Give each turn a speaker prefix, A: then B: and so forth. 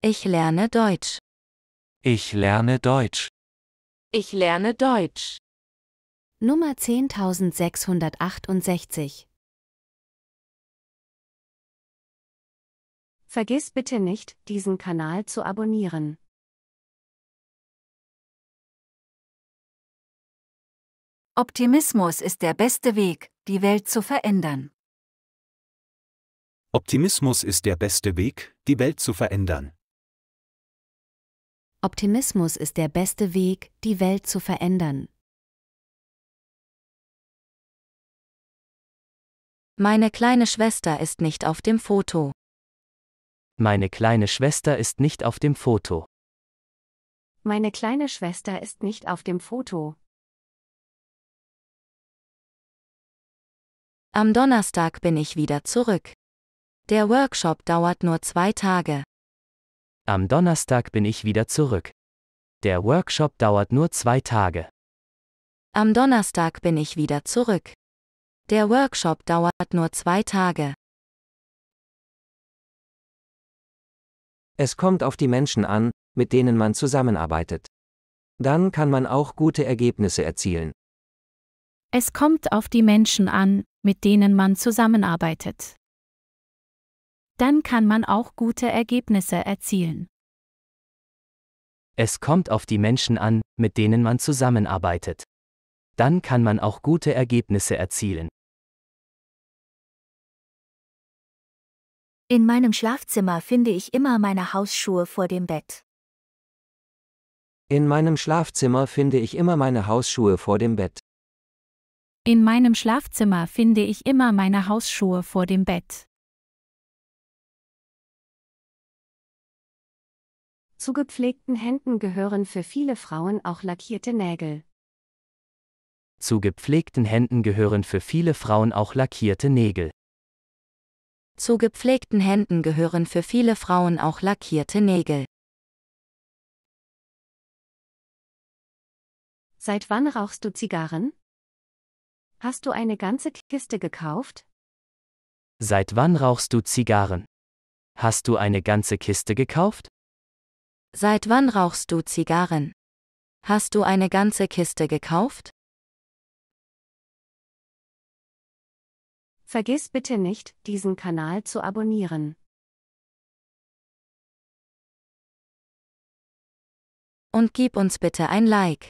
A: Ich lerne Deutsch.
B: Ich lerne Deutsch.
A: Ich lerne Deutsch. Nummer 10668. Vergiss bitte nicht, diesen Kanal zu abonnieren. Optimismus ist der beste Weg, die Welt zu verändern.
B: Optimismus ist der beste Weg, die Welt zu verändern.
A: Optimismus ist der beste Weg, die Welt zu verändern. Meine kleine Schwester ist nicht auf dem Foto.
B: Meine kleine Schwester ist nicht auf dem Foto.
A: Meine kleine Schwester ist nicht auf dem Foto. Am Donnerstag bin ich wieder zurück. Der Workshop dauert nur zwei Tage.
B: Am Donnerstag bin ich wieder zurück. Der Workshop dauert nur zwei Tage.
A: Am Donnerstag bin ich wieder zurück. Der Workshop dauert nur zwei Tage.
B: Es kommt auf die Menschen an, mit denen man zusammenarbeitet. Dann kann man auch gute Ergebnisse erzielen.
A: Es kommt auf die Menschen an, mit denen man zusammenarbeitet dann kann man auch gute Ergebnisse erzielen.
B: Es kommt auf die Menschen an, mit denen man zusammenarbeitet. Dann kann man auch gute Ergebnisse erzielen.
A: In meinem Schlafzimmer finde ich immer meine Hausschuhe vor dem Bett.
B: In meinem Schlafzimmer finde ich immer meine Hausschuhe vor dem Bett.
A: In meinem Schlafzimmer finde ich immer meine Hausschuhe vor dem Bett. Zu gepflegten Händen gehören für viele Frauen auch lackierte Nägel.
B: Zu gepflegten Händen gehören für viele Frauen auch lackierte Nägel.
A: Zu gepflegten Händen gehören für viele Frauen auch lackierte Nägel. Seit wann rauchst du Zigarren? Hast du eine ganze Kiste gekauft?
B: Seit wann rauchst du Zigarren? Hast du eine ganze Kiste gekauft? Seit
A: wann rauchst du Zigarren? Hast du eine ganze Kiste gekauft? Vergiss bitte nicht, diesen Kanal zu abonnieren. Und gib uns bitte ein Like.